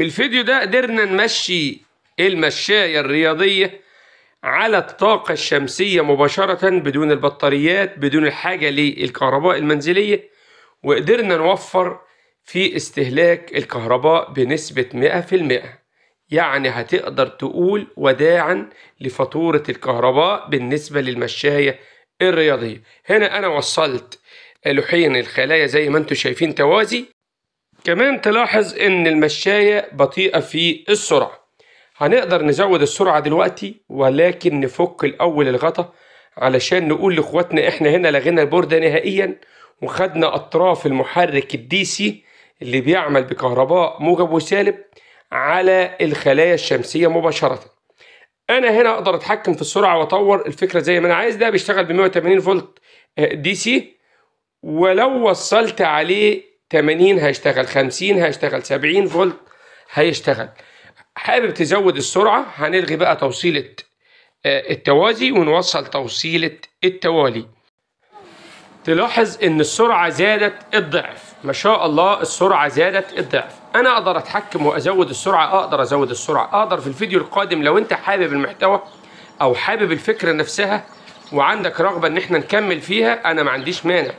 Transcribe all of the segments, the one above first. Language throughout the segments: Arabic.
في الفيديو ده قدرنا نمشي المشاية الرياضية على الطاقة الشمسية مباشرة بدون البطاريات بدون الحاجة للكهرباء المنزلية وقدرنا نوفر في استهلاك الكهرباء بنسبة 100% يعني هتقدر تقول وداعا لفاتورة الكهرباء بالنسبة للمشاية الرياضية هنا أنا وصلت لوحين الخلايا زي ما انتم شايفين توازي كمان تلاحظ ان المشاية بطيئة في السرعة هنقدر نزود السرعة دلوقتي ولكن نفك الاول الغطا علشان نقول لاخواتنا احنا هنا لغينا البوردة نهائيا وخدنا اطراف المحرك الدي سي اللي بيعمل بكهرباء موجب وسالب على الخلايا الشمسية مباشرة انا هنا اقدر اتحكم في السرعة واطور الفكرة زي ما انا عايز ده بيشتغل ب 180 فولت دي آه، سي ولو وصلت عليه 80 هيشتغل 50 هيشتغل 70 فولت هيشتغل حابب تزود السرعة هنلغي بقى توصيلة آه، التوازي ونوصل توصيلة التوالي تلاحظ ان السرعة زادت الضعف ما شاء الله السرعة زادت الضعف انا اقدر اتحكم وازود السرعة اقدر ازود السرعة اقدر في الفيديو القادم لو انت حابب المحتوى او حابب الفكرة نفسها وعندك رغبة ان احنا نكمل فيها انا ما عنديش مانع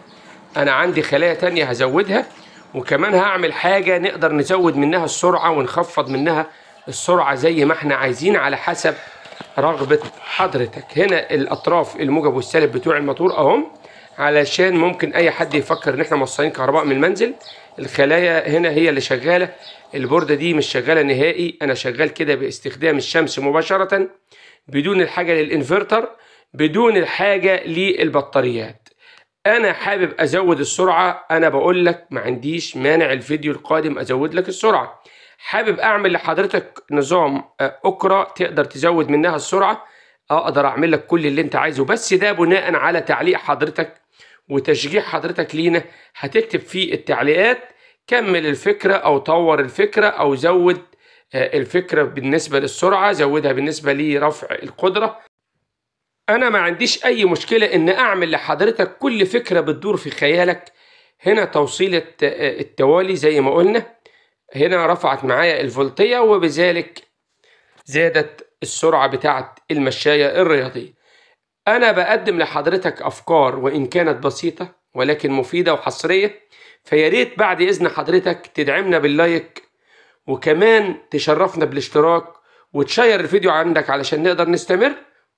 انا عندي خلايا تانية هزودها وكمان هعمل حاجة نقدر نزود منها السرعة ونخفض منها السرعة زي ما احنا عايزين على حسب رغبة حضرتك هنا الأطراف الموجب والسالب بتوع الموتور أهم علشان ممكن أي حد يفكر إن احنا موصلين كهرباء من المنزل الخلايا هنا هي اللي شغالة البوردة دي مش شغالة نهائي أنا شغال كده باستخدام الشمس مباشرة بدون الحاجة للإنفرتر بدون الحاجة للبطاريات انا حابب ازود السرعه انا بقول لك ما عنديش مانع الفيديو القادم ازود لك السرعه حابب اعمل لحضرتك نظام آه، اكرة تقدر تزود منها السرعه اقدر اعمل لك كل اللي انت عايزه بس ده بناء على تعليق حضرتك وتشجيع حضرتك لينا هتكتب في التعليقات كمل الفكره او طور الفكره او زود آه، الفكره بالنسبه للسرعه زودها بالنسبه لرفع القدره انا ما عنديش اي مشكلة ان اعمل لحضرتك كل فكرة بتدور في خيالك هنا توصيلة التوالي زي ما قلنا هنا رفعت معايا الفولتية وبذلك زادت السرعة بتاعة المشاية الرياضية أنا بقدم لحضرتك أفكار وإن كانت بسيطة ولكن مفيدة وحصرية فياريت بعد إذن حضرتك تدعمنا باللايك وكمان تشرفنا بالاشتراك وتشير الفيديو عندك علشان نقدر نستمر